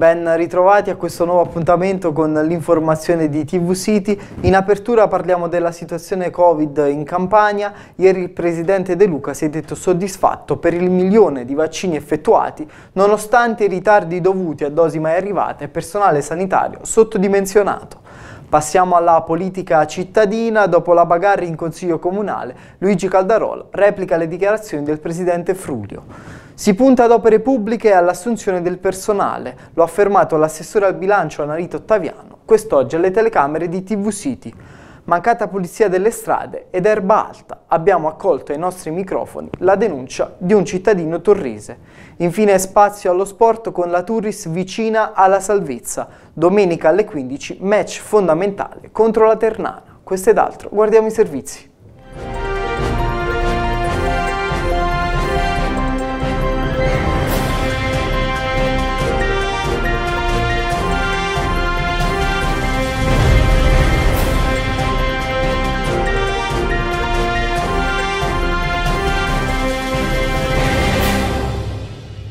Ben ritrovati a questo nuovo appuntamento con l'informazione di TV City. In apertura parliamo della situazione Covid in Campania. Ieri il presidente De Luca si è detto soddisfatto per il milione di vaccini effettuati, nonostante i ritardi dovuti a dosi mai arrivate e personale sanitario sottodimensionato. Passiamo alla politica cittadina. Dopo la bagarre in Consiglio Comunale, Luigi Caldarola replica le dichiarazioni del presidente Frulio. Si punta ad opere pubbliche e all'assunzione del personale, lo ha affermato l'assessore al bilancio Anarito Ottaviano, quest'oggi alle telecamere di TV City. Mancata pulizia delle strade ed erba alta, abbiamo accolto ai nostri microfoni la denuncia di un cittadino torrese. Infine spazio allo sport con la Turris vicina alla salvezza. Domenica alle 15 match fondamentale contro la Ternana. Questo ed altro, guardiamo i servizi.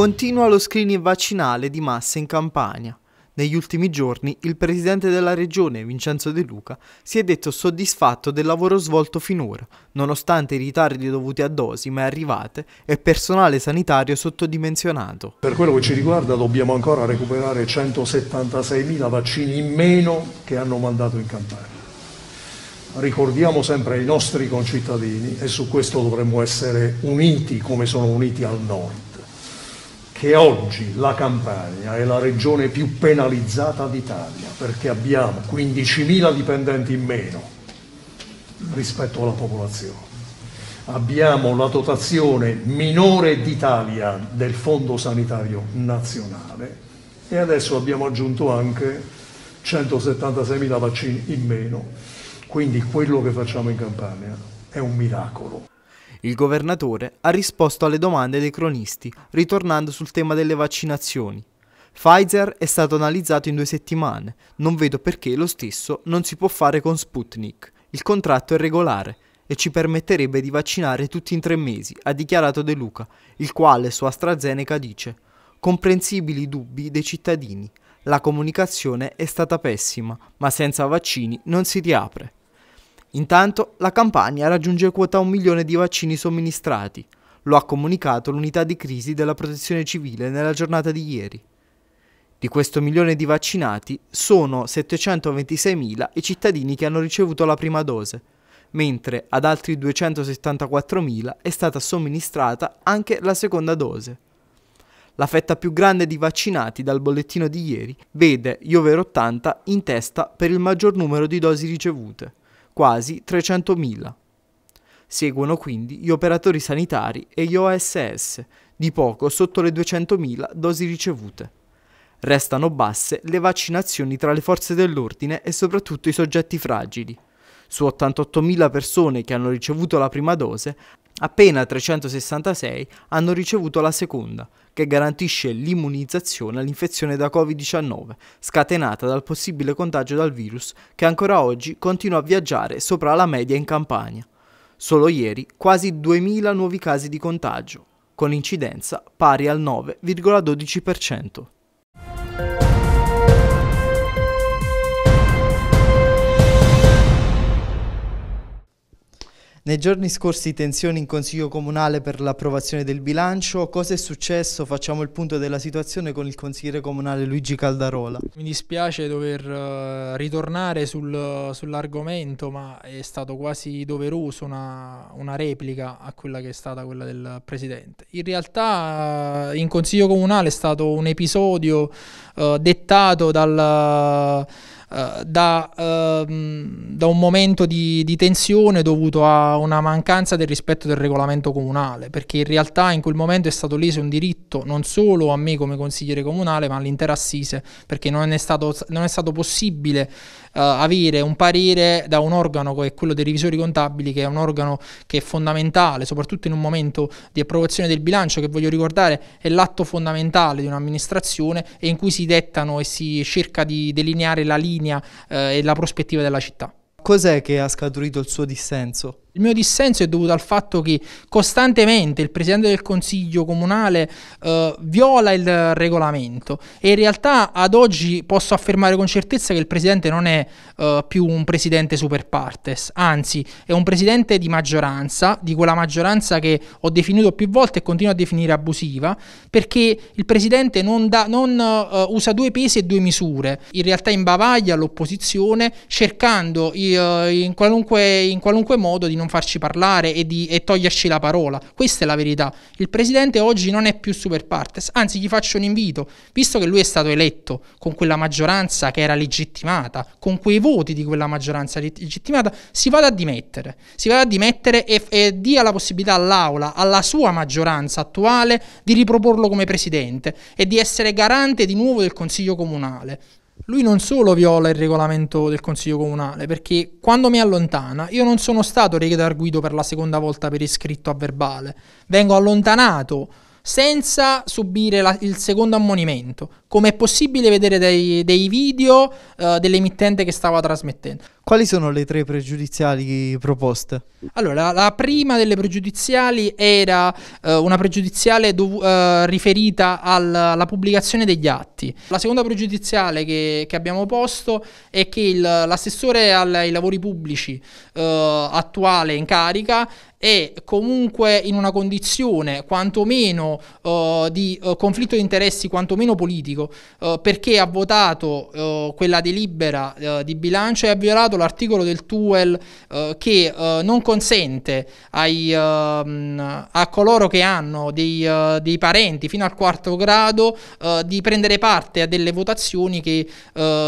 Continua lo screening vaccinale di massa in Campania. Negli ultimi giorni il presidente della regione, Vincenzo De Luca, si è detto soddisfatto del lavoro svolto finora, nonostante i ritardi dovuti a dosi mai arrivate e personale sanitario sottodimensionato. Per quello che ci riguarda dobbiamo ancora recuperare 176.000 vaccini in meno che hanno mandato in Campania. Ricordiamo sempre ai nostri concittadini e su questo dovremmo essere uniti come sono uniti al nord che oggi la Campania è la regione più penalizzata d'Italia perché abbiamo 15.000 dipendenti in meno rispetto alla popolazione. Abbiamo la dotazione minore d'Italia del Fondo Sanitario Nazionale e adesso abbiamo aggiunto anche 176.000 vaccini in meno. Quindi quello che facciamo in Campania è un miracolo. Il governatore ha risposto alle domande dei cronisti, ritornando sul tema delle vaccinazioni. Pfizer è stato analizzato in due settimane, non vedo perché lo stesso non si può fare con Sputnik. Il contratto è regolare e ci permetterebbe di vaccinare tutti in tre mesi, ha dichiarato De Luca, il quale su AstraZeneca dice comprensibili dubbi dei cittadini. La comunicazione è stata pessima, ma senza vaccini non si riapre. Intanto la campagna raggiunge quota un milione di vaccini somministrati. Lo ha comunicato l'unità di crisi della protezione civile nella giornata di ieri. Di questo milione di vaccinati sono 726.000 i cittadini che hanno ricevuto la prima dose, mentre ad altri 274.000 è stata somministrata anche la seconda dose. La fetta più grande di vaccinati dal bollettino di ieri vede gli 80 in testa per il maggior numero di dosi ricevute quasi 300.000. Seguono quindi gli operatori sanitari e gli OSS, di poco sotto le 200.000 dosi ricevute. Restano basse le vaccinazioni tra le forze dell'ordine e soprattutto i soggetti fragili su 88.000 persone che hanno ricevuto la prima dose, appena 366 hanno ricevuto la seconda, che garantisce l'immunizzazione all'infezione da Covid-19, scatenata dal possibile contagio dal virus che ancora oggi continua a viaggiare sopra la media in Campania. Solo ieri quasi 2.000 nuovi casi di contagio, con incidenza pari al 9,12%. Nei giorni scorsi tensioni in Consiglio Comunale per l'approvazione del bilancio. Cosa è successo? Facciamo il punto della situazione con il consigliere comunale Luigi Caldarola. Mi dispiace dover eh, ritornare sul, sull'argomento, ma è stato quasi doveroso una, una, replica a quella che è stata quella del Presidente. In realtà eh, in Consiglio Comunale è stato un episodio uh, dettato dal... Eh, da, uh, da, un momento di, di, tensione dovuto a una mancanza del rispetto del regolamento comunale, perché in realtà in quel momento è stato leso un diritto non solo a me come consigliere comunale, ma all'intera assise, perché non è stato, non è stato possibile eh, avere un parere da un organo come quello dei revisori contabili, che è un organo che è fondamentale, soprattutto in un momento di approvazione del bilancio, che voglio ricordare è l'atto fondamentale di un'amministrazione e in cui si dettano e si cerca di delineare la linea eh, e la prospettiva della città. Cos'è che ha scaturito il suo dissenso? Il mio dissenso è dovuto al fatto che costantemente il Presidente del Consiglio Comunale eh, viola il regolamento e in realtà ad oggi posso affermare con certezza che il Presidente non è eh, più un Presidente super partes, anzi è un Presidente di maggioranza, di quella maggioranza che ho definito più volte e continuo a definire abusiva, perché il Presidente non, da, non eh, usa due pesi e due misure, in realtà imbavaglia l'opposizione cercando eh, in qualunque, in qualunque modo di non farci parlare e, di, e toglierci la parola. Questa è la verità. Il presidente oggi non è più super partes, anzi gli faccio un invito, visto che lui è stato eletto con quella maggioranza che era legittimata, con quei voti di quella maggioranza legittimata, si vada a dimettere, si vada a dimettere e, e dia la possibilità all'Aula, alla sua maggioranza attuale, di riproporlo come presidente e di essere garante di nuovo del Consiglio Comunale lui non solo viola il regolamento del Consiglio Comunale, perché quando mi allontana io non sono stato redarguito per la seconda volta per iscritto a verbale, vengo allontanato senza subire la, il secondo ammonimento come è possibile vedere dei, dei video uh, dell'emittente che stava trasmettendo. Quali sono le tre pregiudiziali proposte? Allora, la, prima delle pregiudiziali era uh, una pregiudiziale dov- uh, eh, riferita al, alla pubblicazione degli atti. La seconda pregiudiziale che, che abbiamo posto è che il, l'assessore ai lavori pubblici attuale in carica è comunque in una condizione quantomeno di conflitto di interessi, quantomeno politico democratico eh, perché ha votato eh, quella delibera eh, di bilancio e ha violato l'articolo del TUEL eh, che eh, non consente ai, ehm, a coloro che hanno dei, eh, dei, parenti fino al quarto grado di prendere parte a delle votazioni che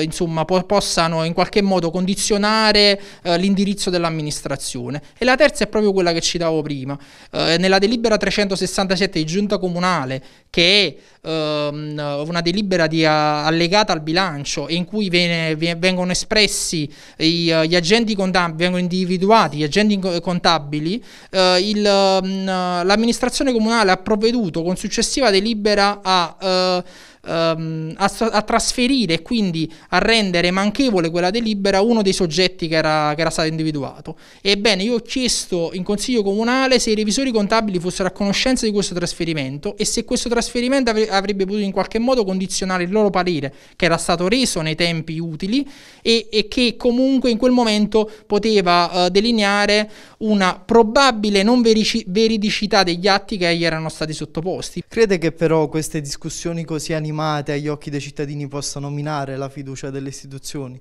insomma po- possano in qualche modo condizionare l'indirizzo dell'amministrazione. E la terza è proprio quella che citavo prima. nella delibera 367 di giunta comunale che è ehm, una delibera di, a, allegata al bilancio e in cui viene, vengono espressi i, gli agenti contabili, vengono individuati gli agenti contabili, eh, il, mm, l'amministrazione comunale ha provveduto con successiva delibera a... Eh, um, a, a, trasferire e quindi a rendere manchevole quella delibera uno dei soggetti che era, che era stato individuato. Ebbene, io ho chiesto in consiglio comunale se i revisori contabili fossero a conoscenza di questo trasferimento e se questo trasferimento avrebbe potuto in qualche modo condizionare il loro parere, che era stato reso nei tempi utili e, e che comunque in quel momento poteva uh, delineare una probabile non verici- veridicità degli atti che gli erano stati sottoposti. Crede che però queste discussioni così animali legittimate agli occhi dei cittadini possano minare la fiducia delle istituzioni?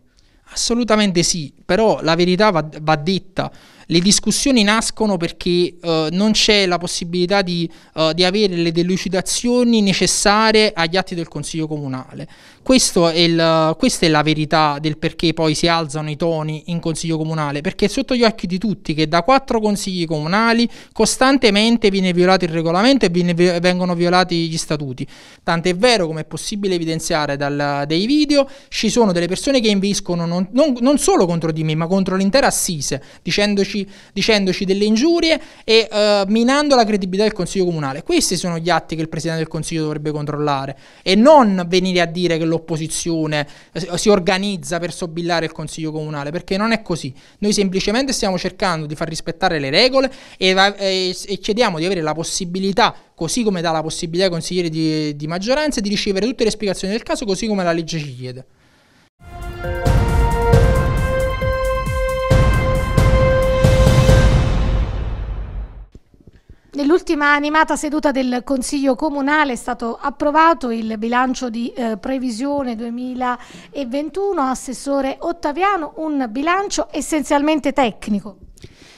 Assolutamente sì, però la verità va, va detta. Le discussioni nascono perché uh, non c'è la possibilità di, uh, di, avere le delucidazioni necessarie agli atti del Consiglio Comunale. È il, questa è la verità del perché poi si alzano i toni in Consiglio Comunale, perché è sotto gli occhi di tutti che da quattro consigli comunali costantemente viene violato il regolamento e viene, vengono violati gli statuti. Tant'è vero, come è possibile evidenziare dal, dai video, ci sono delle persone che inviscono non, non, non solo contro di me, ma contro l'intera assise, dicendoci dicendoci, dicendoci delle ingiurie e uh, minando la credibilità del Consiglio Comunale. Questi sono gli atti che il Presidente del Consiglio dovrebbe controllare e non venire a dire che l'opposizione eh, si organizza per sobillare il Consiglio Comunale, perché non è così. Noi semplicemente stiamo cercando di far rispettare le regole e, e, e chiediamo di avere la possibilità così come dà la possibilità ai consiglieri di, di maggioranza di ricevere tutte le spiegazioni del caso, così come la legge ci chiede. Nell'ultima animata seduta del Consiglio Comunale è stato approvato il bilancio di eh, previsione 2021. Assessore Ottaviano, un bilancio essenzialmente tecnico.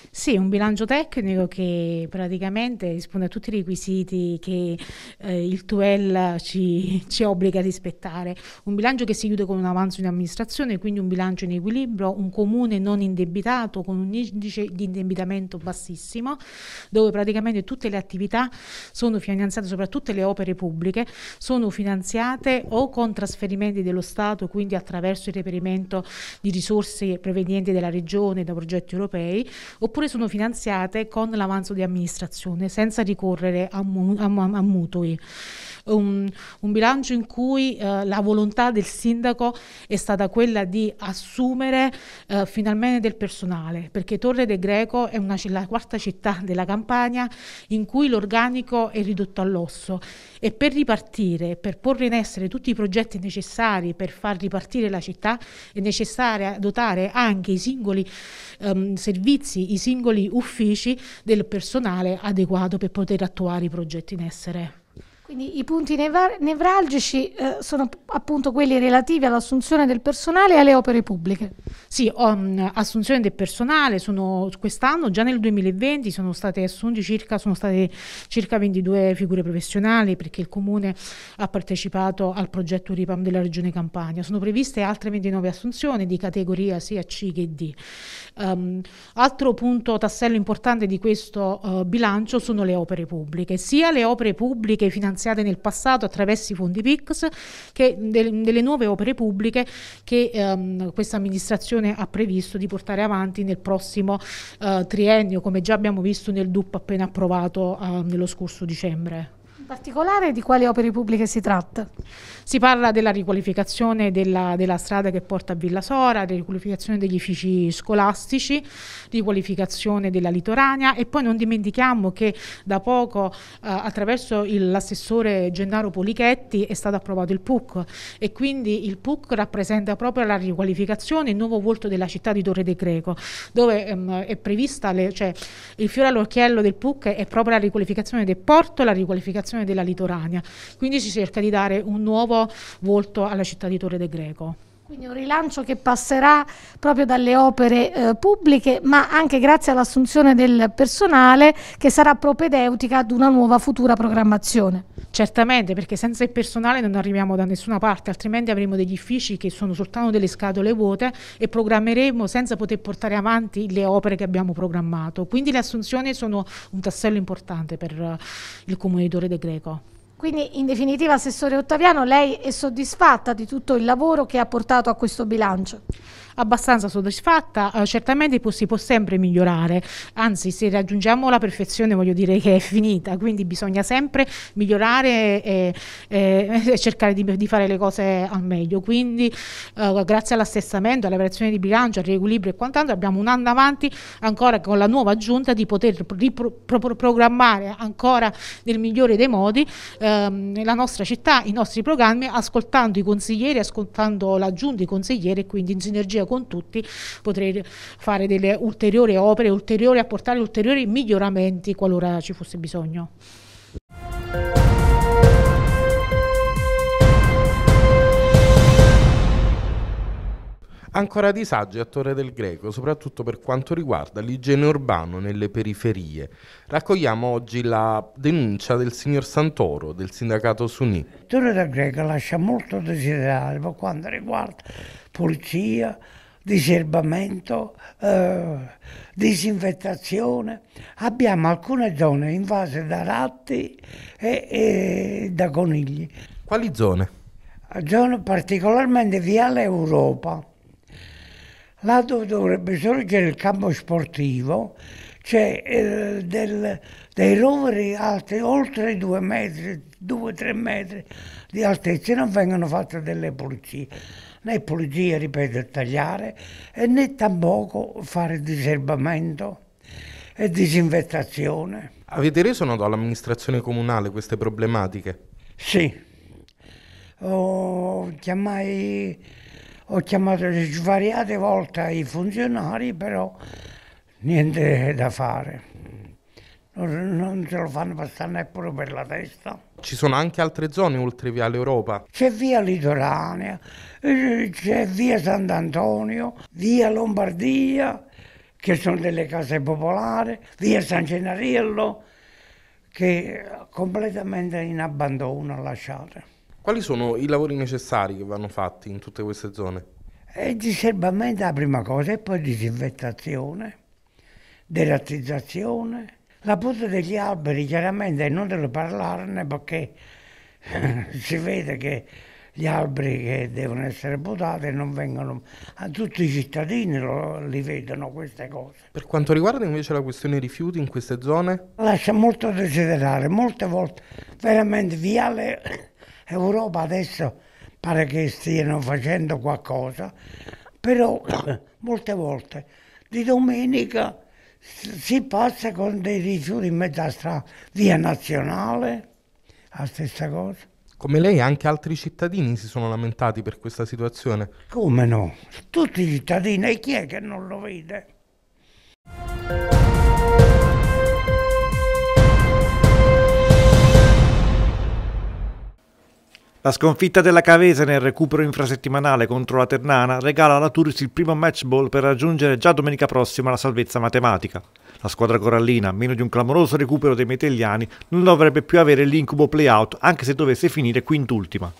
Sì, un bilancio tecnico che praticamente risponde a tutti i requisiti che eh, il TUEL ci, ci, obbliga a rispettare. Un bilancio che si chiude con un avanzo in amministrazione, quindi un bilancio in equilibrio, un comune non indebitato con un indice di indebitamento bassissimo, dove praticamente tutte le attività sono finanziate, soprattutto le opere pubbliche, sono finanziate o con trasferimenti dello Stato, quindi attraverso il reperimento di risorse provenienti dalla Regione, da progetti europei, oppure oppure sono finanziate con l'avanzo di amministrazione senza ricorrere a, mu- a, a mutui. Un, un, bilancio in cui eh, la volontà del sindaco è stata quella di assumere eh, finalmente del personale, perché Torre del Greco è una, la quarta città della Campania in cui l'organico è ridotto all'osso e per ripartire, per porre in essere tutti i progetti necessari per far ripartire la città è necessario dotare anche i singoli ehm, servizi, i singoli uffici del personale adeguato per poter attuare i progetti in essere. Quindi i punti nevralgici eh, sono appunto quelli relativi all'assunzione del personale e alle opere pubbliche. Sì, um, assunzione del personale, sono, quest'anno già nel 2020 sono state assunte circa, circa, 22 figure professionali perché il Comune ha partecipato al progetto RIPAM della Regione Campania. Sono previste altre 29 assunzioni di categoria sia C che D. Um, altro punto, tassello importante di questo uh, bilancio sono le opere pubbliche, sia le opere pubbliche finanziarie finanziate nel passato attraverso i fondi PIX, che de- delle nuove opere pubbliche che ehm, questa amministrazione ha previsto di portare avanti nel prossimo eh, triennio, come già abbiamo visto nel DUP appena approvato eh, nello scorso dicembre particolare di quali opere pubbliche si tratta? Si parla della riqualificazione della, della, strada che porta a Villa Sora, riqualificazione degli uffici scolastici, riqualificazione della litorania e poi non dimentichiamo che da poco eh, attraverso l'assessore Gennaro Polichetti è stato approvato il PUC e quindi il PUC rappresenta proprio la riqualificazione, il nuovo volto della città di Torre De Greco, dove ehm, è prevista, le, cioè il fiore all'occhiello del PUC è proprio la riqualificazione del porto, la riqualificazione della Litorania. Quindi si cerca di dare un nuovo volto alla città di Torre del Greco. Quindi un rilancio che passerà proprio dalle opere eh, pubbliche, ma anche grazie all'assunzione del personale che sarà propedeutica ad una nuova futura programmazione. Certamente, perché senza il personale non arriviamo da nessuna parte, altrimenti avremo degli uffici che sono soltanto delle scatole vuote e programmeremo senza poter portare avanti le opere che abbiamo programmato. Quindi le assunzioni sono un tassello importante per eh, il Comune di Tore De Greco. Quindi in definitiva, Assessore Ottaviano, lei è soddisfatta di tutto il lavoro che ha portato a questo bilancio? abbastanza soddisfatta, eh, certamente si può sempre migliorare, anzi se raggiungiamo la perfezione voglio dire che è finita, quindi bisogna sempre migliorare e, e, e cercare di, di, fare le cose al meglio, quindi eh, grazie all'assessamento, alla variazione di bilancio, al riequilibrio e quant'altro abbiamo un anno avanti ancora con la nuova aggiunta di poter riprogrammare ancora nel migliore dei modi ehm, la nostra città, i nostri programmi, ascoltando i consiglieri, ascoltando la giunta, i consiglieri e quindi in sinergia con tutti potrei fare delle ulteriori opere, ulteriori, apportare ulteriori miglioramenti qualora ci fosse bisogno. Ancora disagi a Torre del Greco, soprattutto per quanto riguarda l'igiene urbano nelle periferie. Raccogliamo oggi la denuncia del signor Santoro, del sindacato Sunì. Torre del Greco lascia molto desiderare per quanto riguarda pulizia, diserbamento, eh, disinfettazione. Abbiamo alcune zone invase da ratti e, e da conigli. Quali zone? Zone particolarmente via l'Europa. Là dove dovrebbe sorgere il campo sportivo c'è cioè, eh, del, dei roveri alti oltre due metri, due o tre metri di altezza, e non vengono fatte delle pulizie né pulizia, ripeto, tagliare, né tampoco fare diserbamento e disinfettazione. Avete reso noto all'amministrazione comunale queste problematiche? Sì. Ho, chiamai, ho chiamato svariate volte i funzionari, però niente da fare. Non, non ce lo fanno passare neppure per la testa. Ci sono anche altre zone oltre via l'Europa. C'è Via Litoranea, eh, c'è Via Sant'Antonio, Via Lombardia, che sono delle case popolari, Via San Cenariello, che è completamente in abbandono lasciate. Quali sono i lavori necessari che vanno fatti in tutte queste zone? È diserbamento la prima cosa e poi disinfettazione, derattizzazione, la punta degli alberi chiaramente è inutile parlarne perché si vede che gli alberi che devono essere potati non vengono a tutti i cittadini lo, li vedono queste cose. Per quanto riguarda invece la questione rifiuti in queste zone? Lascia molto desiderare, molte volte veramente Viale Europa adesso pare che stiano facendo qualcosa, però molte volte di domenica si passa con dei rifiuti in mezzo alla strada, via nazionale, la stessa cosa. Come lei anche altri cittadini si sono lamentati per questa situazione? Come no? Tutti i cittadini e chi è che non lo vede? La sconfitta della Cavese nel recupero infrasettimanale contro la Ternana regala alla Turis il primo match ball per raggiungere già domenica prossima la salvezza matematica. La squadra corallina, meno di un clamoroso recupero dei metelliani, non dovrebbe più avere l'incubo play-out anche se dovesse finire quintultima.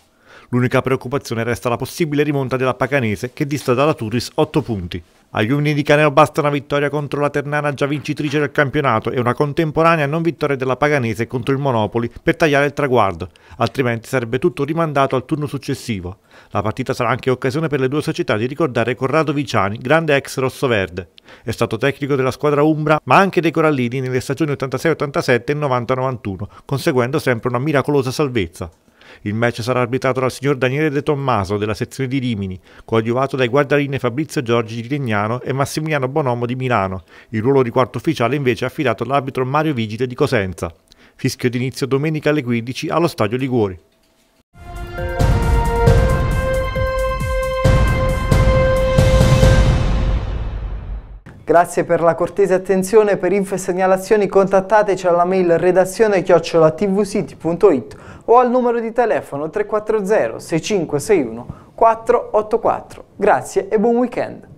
L'unica preoccupazione resta la possibile rimonta della Pacanese che dista dalla Turis 8 punti. Agli uomini di Caneo basta una vittoria contro la Ternana già vincitrice del campionato e una contemporanea non vittoria della Paganese contro il Monopoli per tagliare il traguardo, altrimenti sarebbe tutto rimandato al turno successivo. La partita sarà anche occasione per le due società di ricordare Corrado Viciani, grande ex rossoverde. È stato tecnico della squadra Umbra, ma anche dei Corallini nelle stagioni 86-87 e 90-91, conseguendo sempre una miracolosa salvezza. Il match sarà arbitrato dal signor Daniele De Tommaso della sezione di Rimini, coadiuvato dai guardaline Fabrizio Giorgi di Legnano e Massimiliano Bonomo di Milano. Il ruolo di quarto ufficiale invece è affidato all'arbitro Mario Vigile di Cosenza. Fischio d'inizio domenica alle 15 allo Stadio Liguori. Grazie per la cortese attenzione per info e segnalazioni contattateci alla mail redazione chiocciolatvcity.it o al numero di telefono 340 6561 484. Grazie e buon weekend!